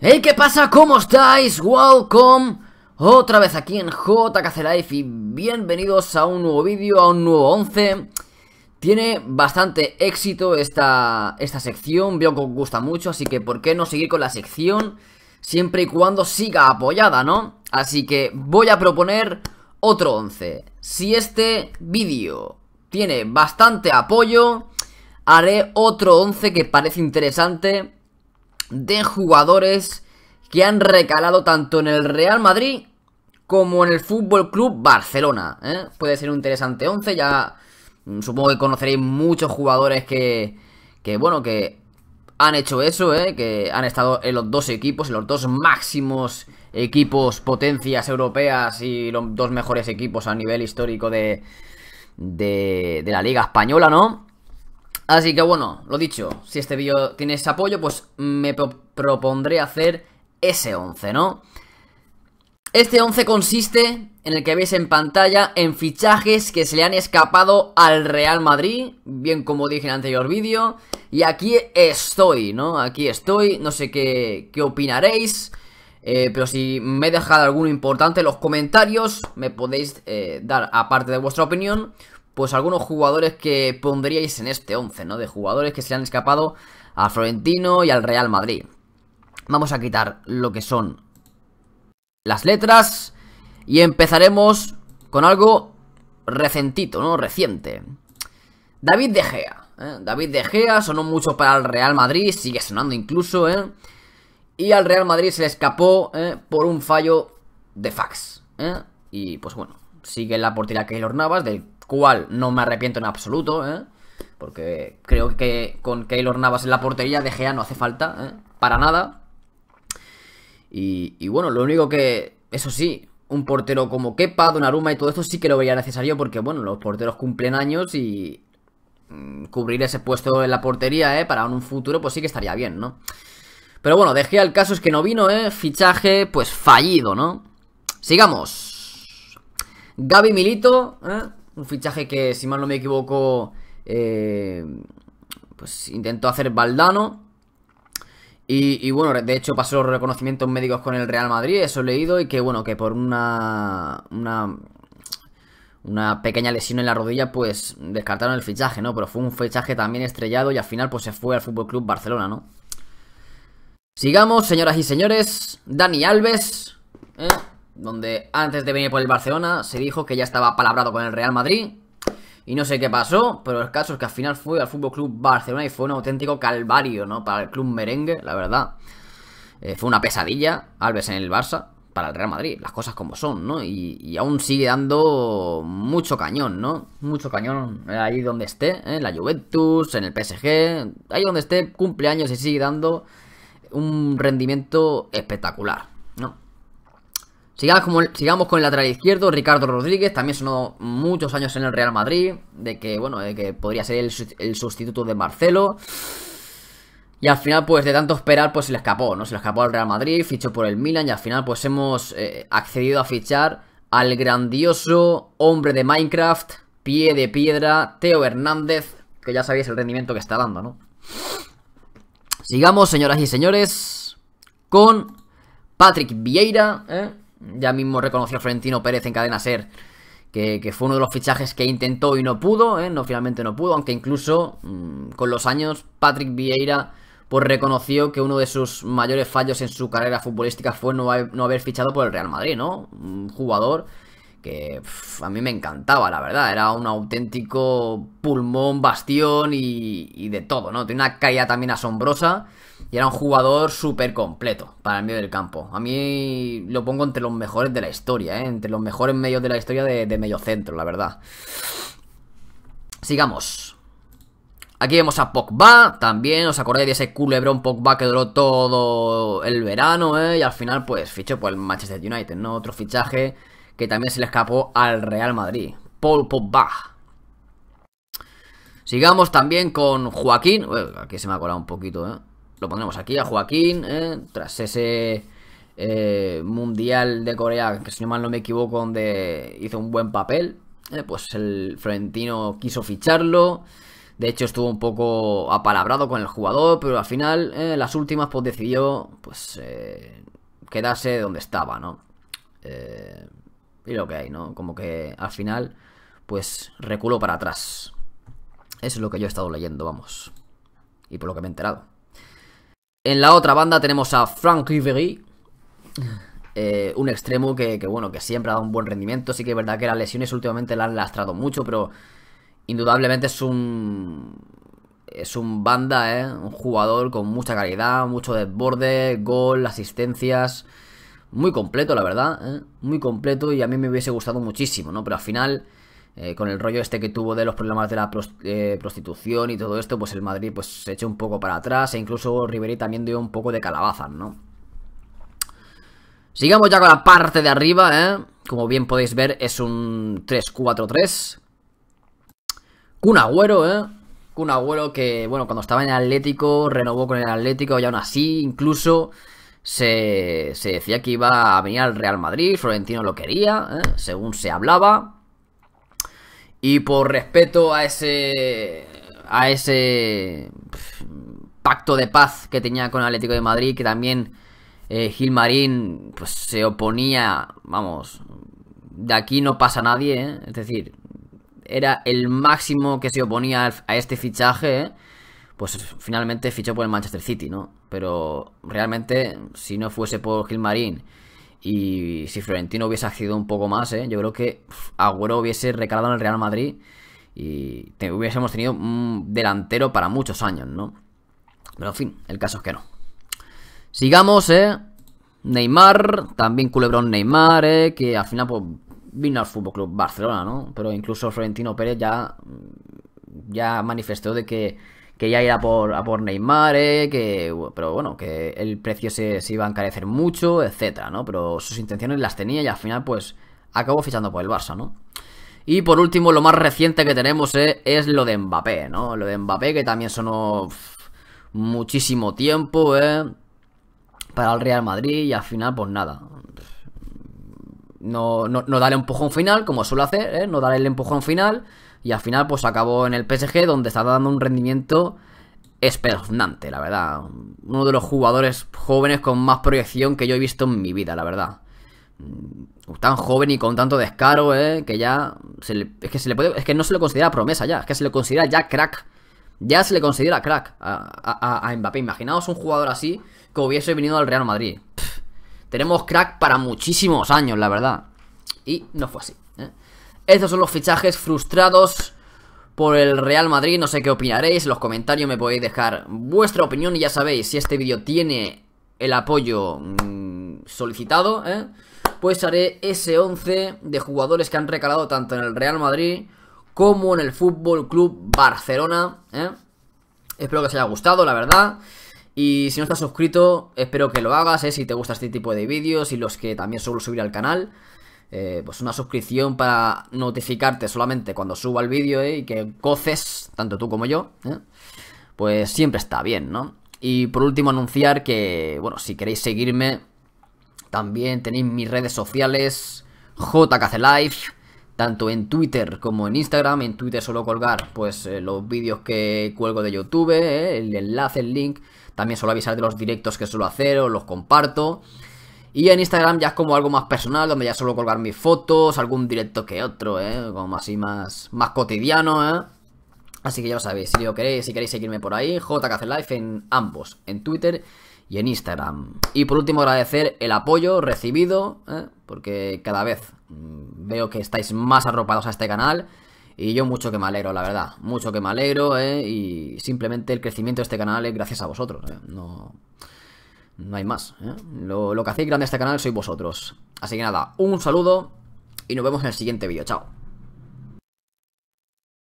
Hey, ¿qué pasa? ¿Cómo estáis? Welcome otra vez aquí en JKC Life y bienvenidos a un nuevo vídeo, a un nuevo 11. Tiene bastante éxito esta, esta sección, veo que os gusta mucho, así que ¿por qué no seguir con la sección? Siempre y cuando siga apoyada, ¿no? Así que voy a proponer otro 11. Si este vídeo tiene bastante apoyo, haré otro 11 que parece interesante de jugadores que han recalado tanto en el Real Madrid como en el Fútbol Club Barcelona. ¿eh? Puede ser un interesante 11, ya mm, supongo que conoceréis muchos jugadores que, que bueno, que han hecho eso, ¿eh? que han estado en los dos equipos, en los dos máximos equipos, potencias europeas y los dos mejores equipos a nivel histórico de, de, de la Liga Española, ¿no? Así que bueno, lo dicho, si este vídeo tiene ese apoyo, pues me propondré hacer ese 11, ¿no? Este 11 consiste, en el que veis en pantalla, en fichajes que se le han escapado al Real Madrid, bien como dije en el anterior vídeo, y aquí estoy, ¿no? Aquí estoy, no sé qué, opinaréis, eh, pero si me he dejado alguno importante en los comentarios, me podéis eh, dar, aparte de vuestra opinión, pues algunos jugadores que pondríais en este 11, ¿no? De jugadores que se han escapado a Florentino y al Real Madrid. Vamos a quitar lo que son las letras y empezaremos con algo recentito, ¿no? Reciente. David De Gea. ¿eh? David De Gea sonó mucho para el Real Madrid, sigue sonando incluso, ¿eh? Y al Real Madrid se le escapó ¿eh? por un fallo de fax. ¿eh? Y pues bueno, sigue la portería que Navas, del cual no me arrepiento en absoluto, ¿eh? Porque creo que con Keylor Navas en la portería de Gea no hace falta, ¿eh? Para nada. Y, bueno, lo único que, eso sí, un portero como Kepa, Donnarumma y todo esto sí que lo veía necesario porque, bueno, los porteros cumplen años y mm, cubrir ese puesto en la portería, ¿eh? Para un futuro, pues sí que estaría bien, ¿no? Pero bueno, de el caso es que no vino, ¿eh? Fichaje, pues fallido, ¿no? Sigamos. Gaby Milito, ¿eh? Un fichaje que, si mal no me equivoco, eh, pues intentó hacer Baldano Y, bueno, de hecho pasó los reconocimientos médicos con el Real Madrid, eso he leído, y que bueno, que por una, una, pequeña lesión en la rodilla, pues descartaron el fichaje, ¿no? Pero fue un fichaje también estrellado y al final pues se fue al Fútbol Club Barcelona, ¿no? Sigamos, señoras y señores. Dani Alves. ¿eh? donde antes de venir por el Barcelona se dijo que ya estaba palabrado con el Real Madrid. Y no sé qué pasó, pero el caso es que al final fue al Fútbol Club Barcelona y fue un auténtico calvario, ¿no? Para el club merengue, la verdad. Eh, fue una pesadilla, Alves en el Barça, para el Real Madrid, las cosas como son, ¿no? Y, aún sigue dando mucho cañón, ¿no? Mucho cañón eh, ahí donde esté, ¿eh? en la Juventus, en el PSG, ahí donde esté, cumpleaños y sigue dando un rendimiento espectacular, ¿no? Sigamos, como, sigamos con el lateral izquierdo, Ricardo Rodríguez, también sonó muchos años en el Real Madrid, de que, bueno, de que podría ser el, sustituto de Marcelo. Y al final, pues de tanto esperar, pues se le escapó, ¿no? Se le escapó al Real Madrid, fichó por el Milan y al final, pues hemos eh, accedido a fichar al grandioso hombre de Minecraft, pie de piedra, Teo Hernández, que ya sabéis el rendimiento que está dando, ¿no? Sigamos, señoras y señores, con Patrick Vieira, ¿eh? Ya mismo reconoció Florentino Pérez en cadena ser que, fue uno de los fichajes que intentó y no pudo, ¿eh? no, finalmente no pudo, aunque incluso mm, con los años Patrick Vieira pues reconoció que uno de sus mayores fallos en su carrera futbolística fue no, haber, fichado por el Real Madrid, ¿no? Un jugador que a mí me encantaba, la verdad, era un auténtico pulmón, bastión y, de todo, ¿no? Tiene una caída también asombrosa. Y era un jugador súper completo para el medio del campo. A mí lo pongo entre los mejores de la historia, ¿eh? entre los mejores medios de la historia de, medio centro, la verdad. Sigamos. Aquí vemos a Pogba, también, ¿os acordáis de ese culebrón Pogba que duró todo el verano, eh? Y al final, pues, fichó por el Manchester United, ¿no? Otro fichaje que también se le escapó al Real Madrid. Paul Pogba. Sigamos también con Joaquín. aquí se me ha colado un poquito, ¿eh? lo pondremos aquí a Joaquín, ¿eh? tras ese eh, Mundial de Corea, que si no mal no me equivoco, donde hizo un buen papel, eh, pues el Florentino quiso ficharlo. De hecho, estuvo un poco apalabrado con el jugador, pero al final, las últimas, pues decidió pues quedarse donde estaba, ¿no? y lo que hay, ¿no? Como que al final, pues reculó para atrás. Eso es lo que yo he estado leyendo, vamos. Y por lo que me he enterado. En la otra banda tenemos a Frank Riveri, eh, un extremo que, bueno, que siempre ha dado un buen rendimiento. Sí que es verdad que las lesiones últimamente la han lastrado mucho, pero indudablemente es un. Es un banda, eh, Un jugador con mucha calidad, mucho desborde, gol, asistencias. Muy completo, la verdad. Eh, muy completo y a mí me hubiese gustado muchísimo, ¿no? Pero al final eh, con el rollo este que tuvo de los problemas de la eh, prostitución y todo esto, pues el Madrid pues, se echó un poco para atrás e incluso Ribery también dio un poco de calabazas, ¿no? Sigamos ya con la parte de arriba, ¿eh? Como bien podéis ver, es un 3-4-3. Kun Agüero, ¿eh? Cunagüero Agüero que, bueno, cuando estaba en el Atlético, renovó con el Atlético y aún así, incluso... Se, se decía que iba a venir al Real Madrid, Florentino lo quería, ¿eh? según se hablaba. Y por respeto a ese. a ese. pacto de paz que tenía con Atlético de Madrid, que también eh, Gilmarín pues, se oponía, vamos, de aquí no pasa nadie, ¿eh? es decir, era el máximo que se oponía a este fichaje, ¿eh? pues finalmente fichó por el Manchester City, ¿no? Pero realmente, si no fuese por Gilmarín y si Florentino hubiese accedido un poco más, eh, yo creo que Agüero hubiese recalado en el Real Madrid y hubiésemos tenido un delantero para muchos años, ¿no? Pero en fin, el caso es que no. Sigamos, ¿eh? Neymar, también culebrón Neymar, ¿eh? Que al final, pues, vino al Fútbol Club Barcelona, ¿no? Pero incluso Florentino Pérez ya, ya manifestó de que que ya irá por, a por Neymar, eh, que, pero bueno, que el precio se, iba a encarecer mucho, etcétera, ¿no? Pero sus intenciones las tenía y al final, pues, acabó fichando por el Barça, ¿no? Y por último, lo más reciente que tenemos eh, es lo de Mbappé, ¿no? Lo de Mbappé, que también sonó muchísimo tiempo, eh, Para el Real Madrid y al final, pues nada. No, no, empujón final, como suele hacer, ¿eh? no darle el empujón final. Y al final, pues acabó en el PSG, donde está dando un rendimiento espeluznante, la verdad. Uno de los jugadores jóvenes con más proyección que yo he visto en mi vida, la verdad. Mm, tan joven y con tanto descaro, ¿eh? que ya. es, que se le puede, es que no se le considera promesa ya, es que se le considera ya crack. Ya se le considera crack a, Mbappé. Imaginaos un jugador así que hubiese venido al Real Madrid. Tenemos crack para muchísimos años, la verdad. Y no fue así. ¿eh? Estos son los fichajes frustrados por el Real Madrid. No sé qué opinaréis. En los comentarios me podéis dejar vuestra opinión. Y ya sabéis, si este vídeo tiene el apoyo mm, solicitado, ¿eh? pues haré ese 11 de jugadores que han recalado tanto en el Real Madrid como en el Fútbol Club Barcelona. ¿eh? Espero que os haya gustado, la verdad. Y si no estás suscrito, espero que lo hagas, eh, si te gusta este tipo de vídeos y los que también suelo subir al canal. Eh, pues una suscripción para notificarte solamente cuando suba el vídeo eh, y que coces, tanto tú como yo. Pues siempre está bien, ¿no? Y por último anunciar que, bueno, si queréis seguirme, también tenéis mis redes sociales, JKCLife, tanto en Twitter como en Instagram. En Twitter suelo colgar pues eh, los vídeos que cuelgo de YouTube, eh, el enlace, el link. También suelo avisar de los directos que suelo hacer o los comparto. Y en Instagram ya es como algo más personal, donde ya suelo colgar mis fotos, algún directo que otro, eh, Como así más, más cotidiano, Así que ya lo sabéis, si lo queréis, si queréis seguirme por ahí, JKC Life en ambos, en Twitter y en Instagram. Y por último agradecer el apoyo recibido, ¿eh? porque cada vez mm, veo que estáis más arropados a este canal. Y yo mucho que me alegro, la verdad. Mucho que me alegro, ¿eh? Y simplemente el crecimiento de este canal es gracias a vosotros. ¿eh? No, hay más. Lo, lo que hacéis grande a este canal sois vosotros. Así que nada, un saludo y nos vemos en el siguiente vídeo. Chao.